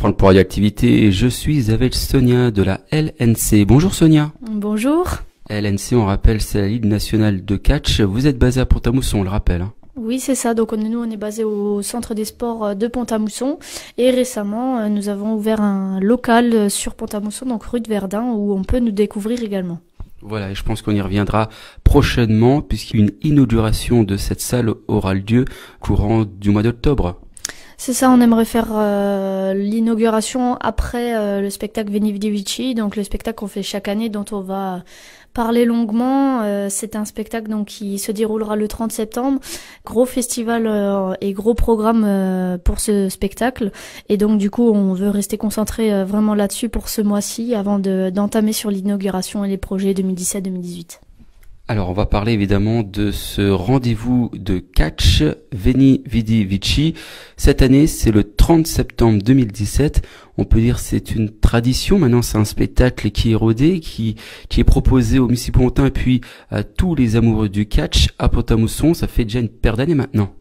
Franck pour Radioactivité, je suis avec Sonia de la LNC. Bonjour Sonia. Bonjour. LNC, on rappelle, c'est la Ligue nationale de catch. Vous êtes basée à Pont-à-Mousson, on le rappelle. Hein. Oui, c'est ça. Donc nous, on est basé au centre des sports euh, de Pont-à-Mousson. Et récemment, euh, nous avons ouvert un local euh, sur Pont-à-Mousson, donc rue de Verdun, où on peut nous découvrir également. Voilà, et je pense qu'on y reviendra prochainement, puisqu'une inauguration de cette salle aura lieu courant du mois d'octobre. C'est ça, on aimerait faire euh, l'inauguration après euh, le spectacle Veni donc le spectacle qu'on fait chaque année dont on va parler longuement. Euh, c'est un spectacle donc qui se déroulera le 30 septembre. Gros festival et gros programme pour ce spectacle. Et donc du coup, on veut rester concentré vraiment là-dessus pour ce mois-ci avant d'entamer sur l'inauguration et les projets 2017-2018. Alors, on va parler évidemment de ce rendez-vous de catch Veni Vidi Vici. Cette année, c'est le 30 septembre 2017. On peut dire c'est une tradition. Maintenant, c'est un spectacle qui est rodé, qui, qui est proposé au Pontin et puis à tous les amoureux du catch à Pont-à-Mousson. Ça fait déjà une paire d'années maintenant.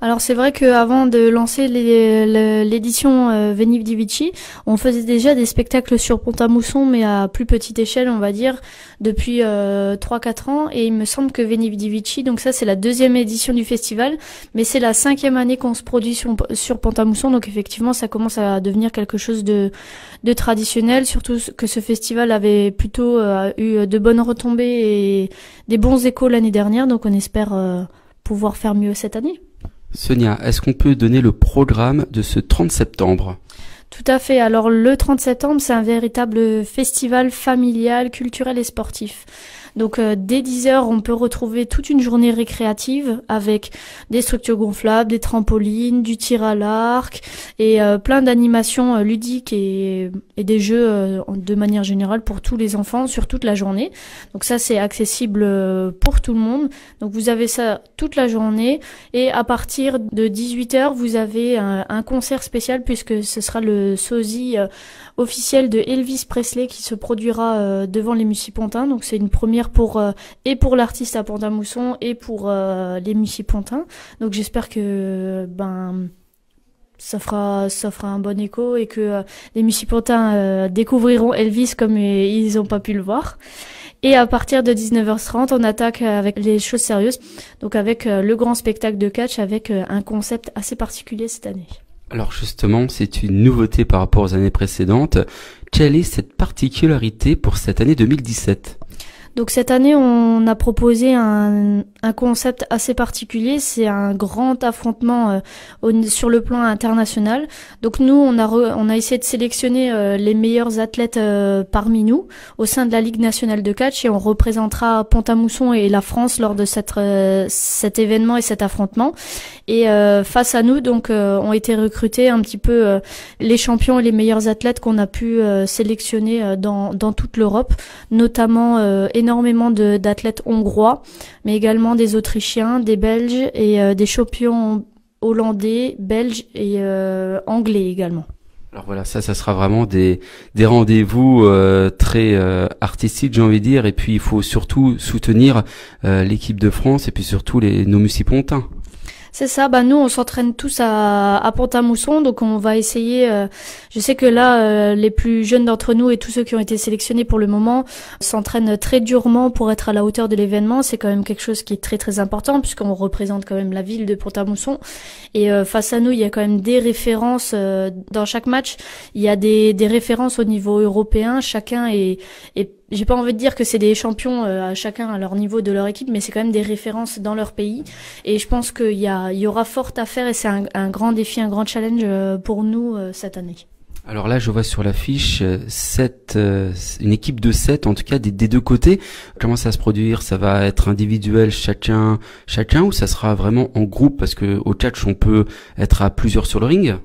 Alors c'est vrai que avant de lancer l'édition euh, Veniv Divici, on faisait déjà des spectacles sur Pont-à-Mousson, mais à plus petite échelle, on va dire, depuis euh, trois 3-4 ans. Et il me semble que Veniv Divici, donc ça c'est la deuxième édition du festival, mais c'est la cinquième année qu'on se produit sur, Pont-à-Mousson, donc effectivement, ça commence à devenir quelque chose de, traditionnel, surtout que ce festival avait plutôt euh, eu de bonnes retombées et des bons échos l'année dernière, donc on espère euh, pouvoir faire mieux cette année. Sonia, est-ce qu'on peut donner le programme de ce 30 septembre tout à fait. Alors le 30 septembre, c'est un véritable festival familial, culturel et sportif. Donc euh, dès 10h, on peut retrouver toute une journée récréative avec des structures gonflables, des trampolines, du tir à l'arc et euh, plein d'animations euh, ludiques et, des jeux de manière générale pour tous les enfants sur toute la journée. Donc ça c'est accessible pour tout le monde. Donc vous avez ça toute la journée et à partir de 18h, vous avez un, concert spécial puisque ce sera le sosie officiel de Elvis Presley qui se produira devant les Musipontins, Donc c'est une première pour euh, et pour l'artiste à pont mousson et pour euh, les Michi Pontin. Donc j'espère que ben ça fera un bon écho et que euh, les Michipotins pontins découvriront Elvis comme ils n'ont pas pu le voir. Et à partir de 19h30, on attaque avec les choses sérieuses, donc avec le grand spectacle de catch avec un concept assez particulier cette année. Alors justement, c'est une nouveauté par rapport aux années précédentes. Quelle est cette particularité pour cette année 2017 donc cette année, on a proposé un, un concept assez particulier, c'est un grand affrontement euh, sur le plan international. Donc nous, on a, on a essayé de sélectionner euh, les meilleurs athlètes euh, parmi nous au sein de la Ligue nationale de catch et on représentera Pont-à-Mousson et la France lors de cette, cet événement et cet affrontement. Et face à nous, donc, ont été recrutés un petit peu les champions et les meilleurs athlètes qu'on a pu sélectionner dans, dans toute l'Europe, notamment énormément d'athlètes hongrois, mais également des Autrichiens, des Belges et euh, des champions hollandais, belges et euh, anglais également. Alors voilà, ça, ça sera vraiment des, des rendez-vous euh, très artistiques, j'ai envie de dire. Et puis, il faut surtout soutenir l'équipe de France et puis surtout les, nos Mucipontins. C'est ça, bah nous on s'entraîne tous à, Pont-à-Mousson, donc on va essayer. Euh, je sais que là, euh, les plus jeunes d'entre nous et tous ceux qui ont été sélectionnés pour le moment s'entraînent très durement pour être à la hauteur de l'événement. C'est quand même quelque chose qui est très très important puisqu'on représente quand même la ville de Pont-à-Mousson. Et euh, face à nous, il y a quand même des références dans chaque match. Il y a des, références au niveau européen. Chacun est, est j'ai pas envie de dire que c'est des champions euh, à chacun à leur niveau de leur équipe, mais c'est quand même des références dans leur pays. Et je pense qu'il y, a, il y aura fort à faire et c'est un, grand défi, un grand challenge euh, pour nous euh, cette année. Alors là, je vois sur l'affiche sept, une équipe de 7, en tout cas des, des, deux côtés. Comment ça va se produire Ça va être individuel chacun, chacun, ou ça sera vraiment en groupe Parce que au catch, on peut être à plusieurs sur le ring.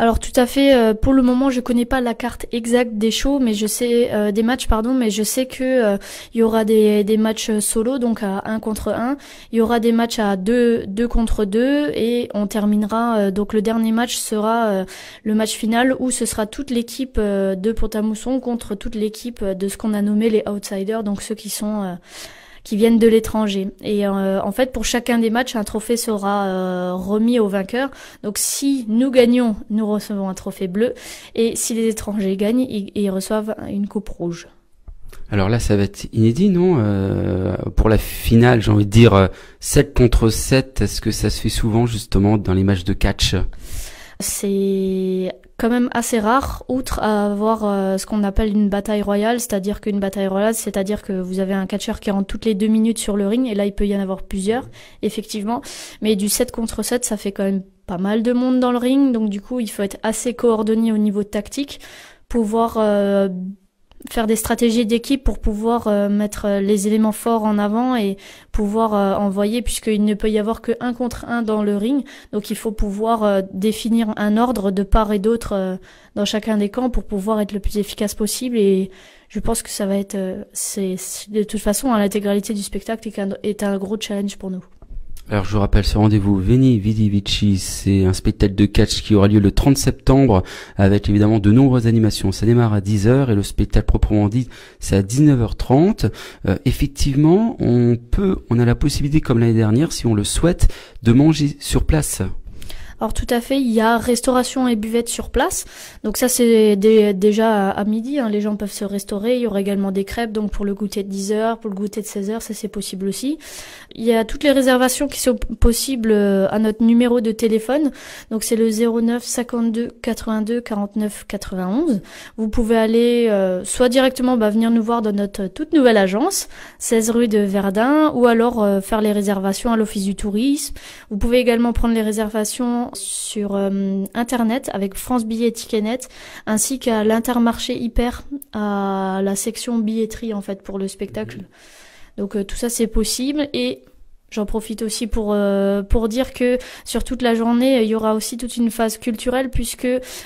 Alors tout à fait. Euh, pour le moment, je connais pas la carte exacte des shows, mais je sais euh, des matchs, pardon, mais je sais que euh, il y aura des, des matchs solo, donc à 1 contre 1. Il y aura des matchs à deux deux contre deux, et on terminera. donc le dernier match sera le match final où ce sera toute l'équipe de Pont-à-Mousson contre toute l'équipe de ce qu'on a nommé les outsiders, donc ceux qui sont qui viennent de l'étranger. Et euh, en fait, pour chacun des matchs, un trophée sera euh, remis au vainqueur. Donc si nous gagnons, nous recevons un trophée bleu. Et si les étrangers gagnent, ils, reçoivent une coupe rouge. Alors là, ça va être inédit, non euh, Pour la finale, j'ai envie de dire 7 contre 7, est-ce que ça se fait souvent justement dans les matchs de catch c'est quand même assez rare, outre à avoir euh, ce qu'on appelle une bataille royale, c'est-à-dire qu'une bataille royale, c'est-à-dire que vous avez un catcheur qui rentre toutes les deux minutes sur le ring, et là il peut y en avoir plusieurs, effectivement, mais du 7 contre 7, ça fait quand même pas mal de monde dans le ring, donc du coup il faut être assez coordonné au niveau tactique, pouvoir euh, faire des stratégies d'équipe pour pouvoir euh, mettre euh, les éléments forts en avant et pouvoir euh, envoyer puisqu'il ne peut y avoir que contre un dans le ring donc il faut pouvoir définir un ordre de part et d'autre dans chacun des camps pour pouvoir être le plus efficace possible et je pense que ça va être c'est de toute façon hein, l'intégralité du spectacle est un gros challenge pour nous alors je vous rappelle ce rendez-vous Veni Vidi Vici, c'est un spectacle de catch qui aura lieu le 30 septembre avec évidemment de nombreuses animations. Ça démarre à 10h et le spectacle proprement dit c'est à 19h30. Euh, effectivement, on peut, on a la possibilité comme l'année dernière si on le souhaite de manger sur place. Alors tout à fait, il y a restauration et buvette sur place. Donc ça c'est déjà à midi, hein, les gens peuvent se restaurer. Il y aura également des crêpes, donc pour le goûter de 10h, pour le goûter de 16h, ça c'est possible aussi. Il y a toutes les réservations qui sont possibles euh, à notre numéro de téléphone. Donc c'est le 09 52 82 49 91. Vous pouvez aller euh, soit directement bah, venir nous voir dans notre toute nouvelle agence, 16 rue de Verdun, ou alors euh, faire les réservations à l'office du tourisme. Vous pouvez également prendre les réservations sur euh, Internet avec France Billets Ticketnet ainsi qu'à l'Intermarché Hyper, à la section billetterie en fait pour le spectacle. Donc euh, tout ça c'est possible et J'en profite aussi pour euh, pour dire que sur toute la journée, il y aura aussi toute une phase culturelle puisque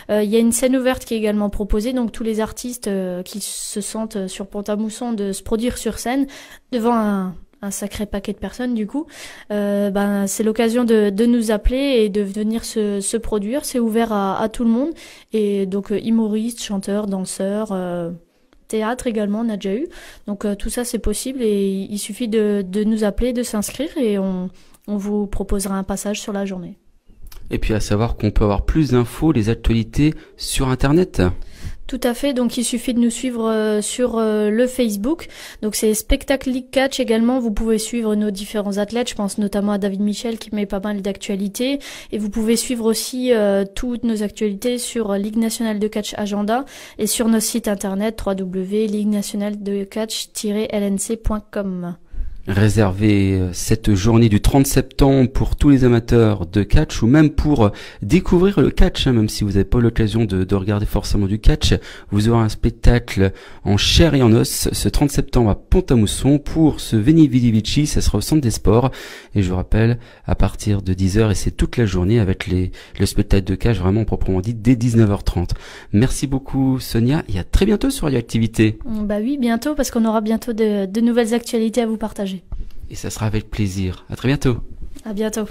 il y a une scène ouverte qui est également proposée. Donc tous les artistes qui se sentent sur Pont-à-Mousson de se produire sur scène devant un un sacré paquet de personnes du coup, euh, ben, c'est l'occasion de, de, nous appeler et de venir se, se produire. C'est ouvert à, tout le monde. Et donc euh, humoristes, chanteurs, danseurs, euh, théâtre également, on a déjà eu. Donc tout ça c'est possible et il suffit de, de nous appeler, de s'inscrire et on, on vous proposera un passage sur la journée. Et puis à savoir qu'on peut avoir plus d'infos, les actualités sur Internet. Tout à fait, donc il suffit de nous suivre euh, sur euh, le Facebook. Donc c'est Spectacle League Catch également, vous pouvez suivre nos différents athlètes, je pense notamment à David Michel qui met pas mal d'actualités. Et vous pouvez suivre aussi euh, toutes nos actualités sur Ligue Nationale de Catch Agenda et sur nos sites internet de catch lnccom réserver euh, cette journée du 30 septembre pour tous les amateurs de catch ou même pour euh, découvrir le catch, hein, même si vous n'avez pas l'occasion de, regarder forcément du catch, vous aurez un spectacle en chair et en os ce 30 septembre à Pont-à-Mousson pour ce Veni Vidi Vici, ça sera au centre des sports et je vous rappelle à partir de 10h et c'est toute la journée avec les, le spectacle de catch vraiment proprement dit dès 19h30. Merci beaucoup Sonia et à très bientôt sur Radio Bah oui, bientôt parce qu'on aura bientôt de nouvelles actualités à vous partager. Et ça sera avec plaisir. À très bientôt. À bientôt.